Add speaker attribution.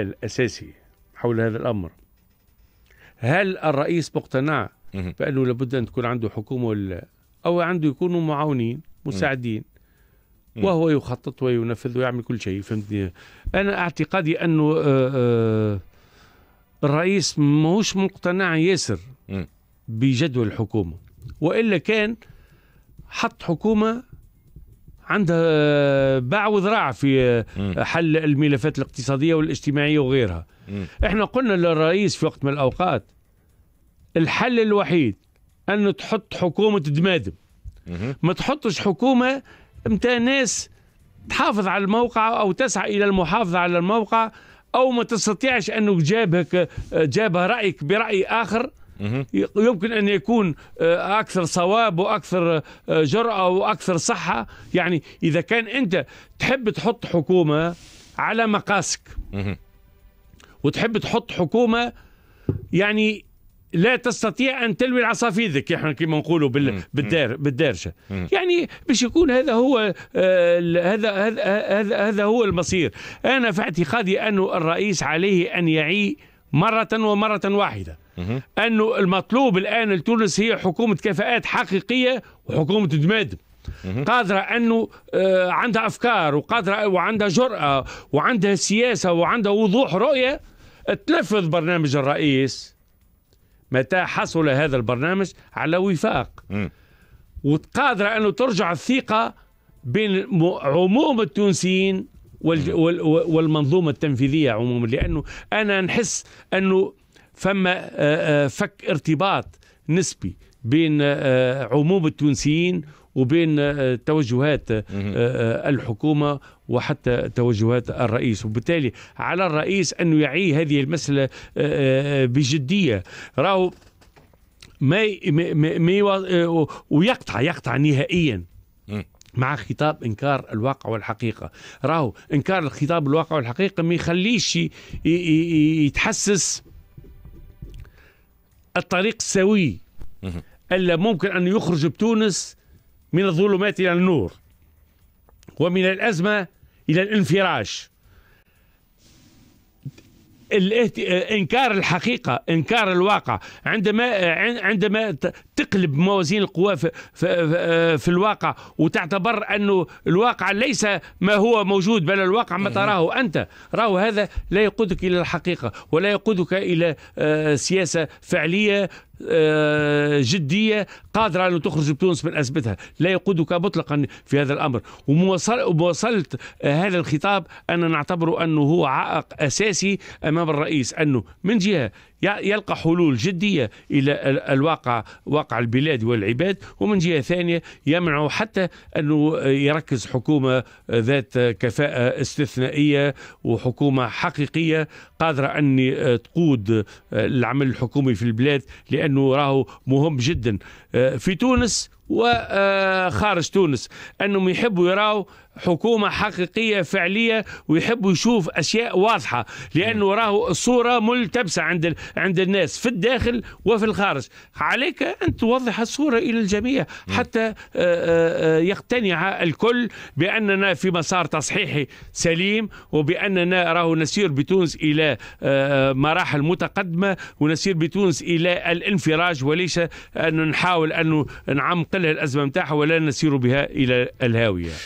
Speaker 1: الأساسي حول هذا الأمر هل الرئيس مقتنع بأنه لابد أن تكون عنده حكومة ولا أو عنده يكونوا معاونين مساعدين وهو يخطط وينفذ ويعمل كل شيء فهمتني أنا اعتقادي أنه آه، آه، الرئيس ماهوش مقتنع ياسر بجدول الحكومة وإلا كان حط حكومة عندها آه، باع وذراع في آه، حل الملفات الاقتصادية والاجتماعية وغيرها احنا قلنا للرئيس في وقت من الأوقات الحل الوحيد أنه تحط حكومة دمادم ما تحطش حكومة متى ناس تحافظ على الموقع أو تسعى إلى المحافظة على الموقع أو ما تستطيعش أنه جابك آه، جابها رأيك برأي آخر يمكن أن يكون آه، أكثر صواب وأكثر آه، جرأة وأكثر صحة يعني إذا كان أنت تحب تحط حكومة على مقاسك وتحب تحط حكومة يعني لا تستطيع ان تلوي العصافير ذك احنا كما نقولوا بالدار بالدارجه يعني باش يكون هذا هو آه، هذا هذا هذا هو المصير انا في اعتقادي انه الرئيس عليه ان يعي مره ومره واحده أنه المطلوب الآن لتونس هي حكومة كفاءات حقيقية وحكومة دماد قادرة أنه آه، عندها أفكار وقادرة وعندها جرأة وعندها سياسة وعندها وضوح رؤية تنفذ برنامج الرئيس متى حصل هذا البرنامج على وفاق وقادرة أنه ترجع الثقة بين عموم التونسيين والمنظومة التنفيذية عموما لأنه أنا نحس أنه فما آه، آه، فك ارتباط نسبي بين آه، عموم التونسيين وبين توجهات الحكومة وحتى توجهات الرئيس وبالتالي على الرئيس أنه يعي هذه المسألة بجدية راهو ما ويقطع يقطع نهائيا مع خطاب انكار الواقع والحقيقه راهو انكار الخطاب الواقع والحقيقه ما يخليش يتحسس الطريق السوي الا ممكن ان يخرج بتونس من الظلمات الى النور ومن الازمه الى الانفراج انكار الحقيقه انكار الواقع عندما عندما تقلب موازين القوى في, في, في الواقع وتعتبر انه الواقع ليس ما هو موجود بل الواقع ما تراه انت راه هذا لا يقودك الى الحقيقه ولا يقودك الى آه، سياسه فعليه آه، جديه قادره على ان تخرج تونس من ازمتها، لا يقودك مطلقا في هذا الامر، ومواصله آه، هذا الخطاب انا نعتبره انه هو عائق اساسي امام الرئيس انه من جهه يلقى حلول جدية إلى الواقع واقع البلاد والعباد ومن جهة ثانية يمنع حتى أنه يركز حكومة ذات كفاءة استثنائية وحكومة حقيقية قادرة أن آه، تقود العمل الحكومي في البلاد لأن انه راهو مهم جدا آه، في تونس وخارج آه، تونس انهم يحبوا يراو حكومة حقيقية فعلية ويحبوا يشوف أشياء واضحة لأنه راهو الصورة ملتبسة عند عند الناس في الداخل وفي الخارج عليك أن توضح الصورة إلى الجميع حتى آه، آه، آه، يقتنع الكل بأننا في مسار تصحيحي سليم وبأننا راهو نسير بتونس إلى مراحل متقدمة ونسير بتونس إلى الانفراج وليس أن نحاول أن نعمقلها الأزمة متاحة ولا نسير بها إلى الهاوية